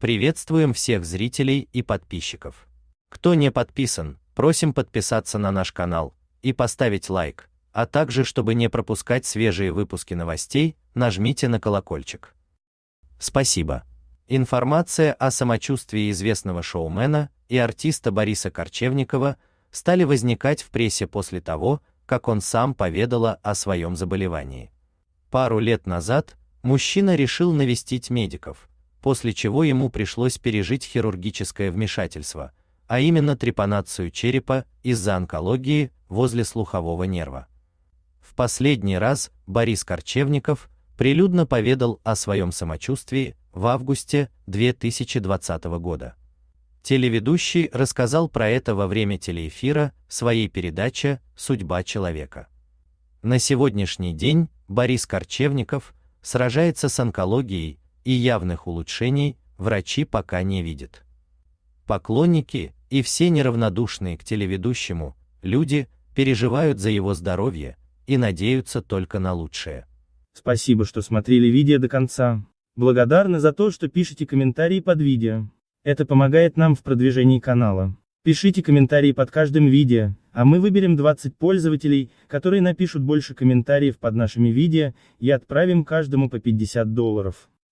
Приветствуем всех зрителей и подписчиков. Кто не подписан, просим подписаться на наш канал и поставить лайк, а также, чтобы не пропускать свежие выпуски новостей, нажмите на колокольчик. Спасибо. Информация о самочувствии известного шоумена и артиста Бориса Корчевникова стали возникать в прессе после того, как он сам поведала о своем заболевании. Пару лет назад мужчина решил навестить медиков, после чего ему пришлось пережить хирургическое вмешательство, а именно трепанацию черепа из-за онкологии возле слухового нерва. В последний раз Борис Корчевников прилюдно поведал о своем самочувствии в августе 2020 года. Телеведущий рассказал про это во время телеэфира своей передачи Судьба человека. На сегодняшний день Борис Корчевников сражается с онкологией и явных улучшений врачи пока не видят. Поклонники и все неравнодушные к телеведущему люди переживают за его здоровье и надеются только на лучшее. Спасибо, что смотрели видео до конца. Благодарны за то, что пишете комментарии под видео. Это помогает нам в продвижении канала. Пишите комментарии под каждым видео, а мы выберем 20 пользователей, которые напишут больше комментариев под нашими видео, и отправим каждому по 50 долларов.